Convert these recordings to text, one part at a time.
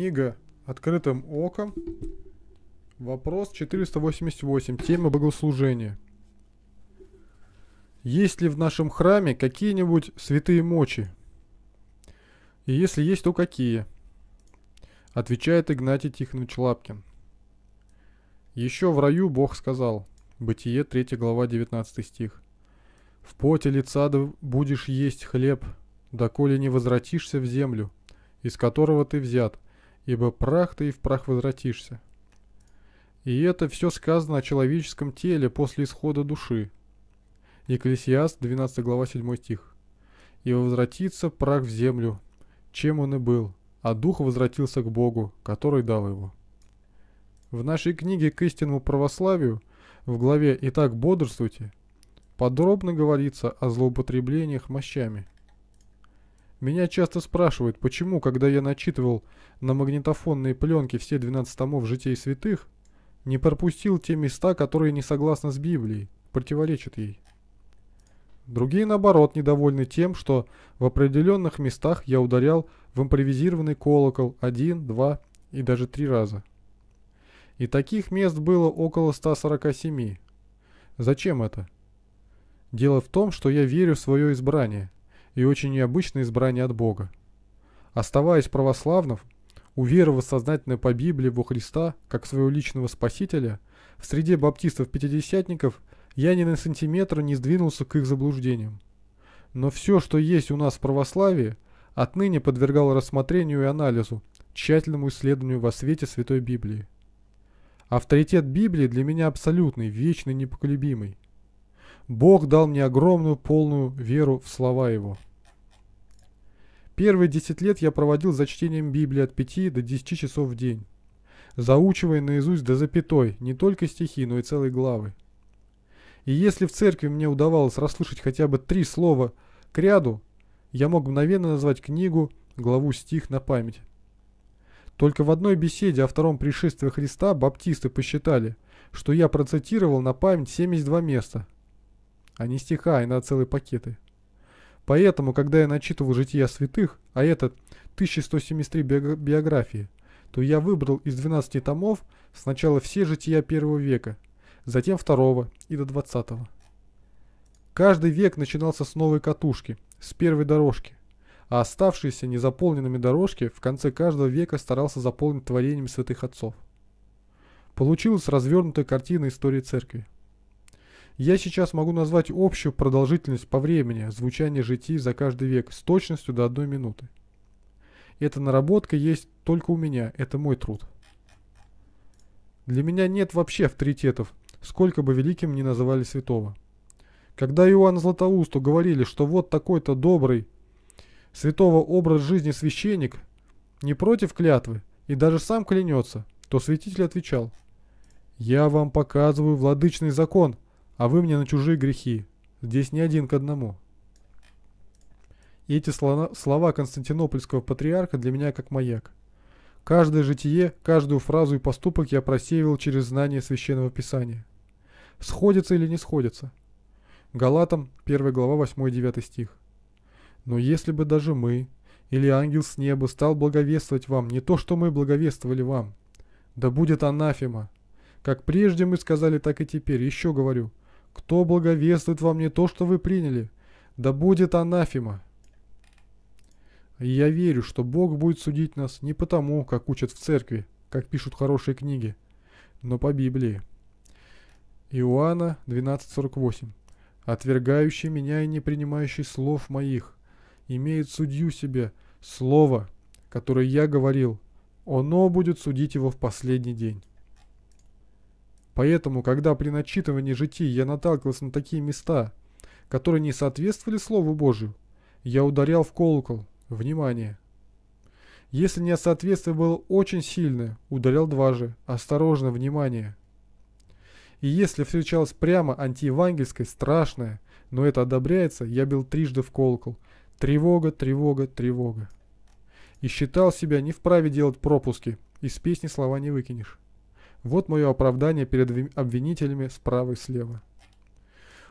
Книга «Открытым оком». Вопрос 488. Тема богослужения. Есть ли в нашем храме какие-нибудь святые мочи? И если есть, то какие? Отвечает Игнатий Тихонович Лапкин. Еще в раю Бог сказал. Бытие 3 глава 19 стих. В поте лица будешь есть хлеб, доколе не возвратишься в землю, из которого ты взят – ибо прах ты и в прах возвратишься. И это все сказано о человеческом теле после исхода души. Екклесиаст, 12 глава, 7 стих. «И возвратится прах в землю, чем он и был, а дух возвратился к Богу, который дал его». В нашей книге «К истинному православию» в главе «Итак бодрствуйте» подробно говорится о злоупотреблениях мощами. Меня часто спрашивают, почему, когда я начитывал на магнитофонные пленки все 12 томов «Житей святых», не пропустил те места, которые не согласны с Библией, противоречат ей. Другие, наоборот, недовольны тем, что в определенных местах я ударял в импровизированный колокол один, два и даже три раза. И таких мест было около 147. Зачем это? Дело в том, что я верю в свое избрание – и очень необычное избрание от Бога. Оставаясь православным, уверовав сознательно по Библии во Христа как своего личного спасителя, в среде баптистов-пятидесятников я ни на сантиметр не сдвинулся к их заблуждениям. Но все, что есть у нас в православии, отныне подвергало рассмотрению и анализу, тщательному исследованию во свете Святой Библии. Авторитет Библии для меня абсолютный, вечный, непоколебимый. Бог дал мне огромную полную веру в слова Его. Первые 10 лет я проводил за чтением Библии от 5 до 10 часов в день, заучивая наизусть до запятой не только стихи, но и целые главы. И если в церкви мне удавалось расслышать хотя бы три слова к ряду, я мог мгновенно назвать книгу, главу, стих на память. Только в одной беседе о втором пришествии Христа баптисты посчитали, что я процитировал на память 72 места – а не стиха, и на целые пакеты. Поэтому, когда я начитывал жития святых, а это 1173 биографии, то я выбрал из 12 томов сначала все жития первого века, затем второго и до 20 -го. Каждый век начинался с новой катушки, с первой дорожки, а оставшиеся незаполненными дорожки в конце каждого века старался заполнить творением святых отцов. Получилась развернутая картина истории церкви. Я сейчас могу назвать общую продолжительность по времени звучания житий за каждый век с точностью до одной минуты. Эта наработка есть только у меня, это мой труд. Для меня нет вообще авторитетов, сколько бы великим ни называли святого. Когда Иоанн Златоусту говорили, что вот такой-то добрый, святого образ жизни священник, не против клятвы и даже сам клянется, то святитель отвечал, «Я вам показываю владычный закон, а вы мне на чужие грехи. Здесь не один к одному. И эти слова, слова константинопольского патриарха для меня как маяк. Каждое житие, каждую фразу и поступок я просеивал через знание Священного Писания. Сходится или не сходится? Галатам, 1 глава, 8-9 стих. Но если бы даже мы, или ангел с неба, стал благовествовать вам, не то, что мы благовествовали вам, да будет анафема. Как прежде мы сказали, так и теперь, еще говорю, кто благовествует вам не то, что вы приняли? Да будет анафема!» Я верю, что Бог будет судить нас не потому, как учат в церкви, как пишут хорошие книги, но по Библии. Иоанна 12.48 «Отвергающий меня и не принимающий слов моих, имеет судью себе слово, которое я говорил, оно будет судить его в последний день». Поэтому, когда при начитывании житий я наталкивался на такие места, которые не соответствовали Слову Божию, я ударял в колокол. Внимание! Если несоответствие было очень сильное, ударял дважды. Осторожно, внимание! И если встречалось прямо антиевангельское, страшное, но это одобряется, я бил трижды в колокол. Тревога, тревога, тревога. И считал себя не вправе делать пропуски, из песни слова не выкинешь. Вот мое оправдание перед обвинителями справа и слева.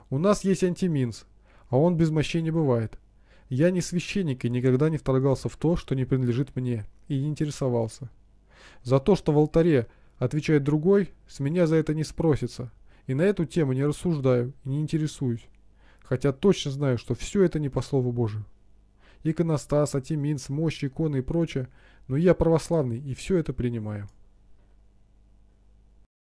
У нас есть антиминс, а он без мощей не бывает. Я не священник и никогда не вторгался в то, что не принадлежит мне, и не интересовался. За то, что в алтаре отвечает другой, с меня за это не спросится. И на эту тему не рассуждаю и не интересуюсь. Хотя точно знаю, что все это не по слову Божию. Иконостас, атиминс, мощь, иконы и прочее, но я православный и все это принимаю.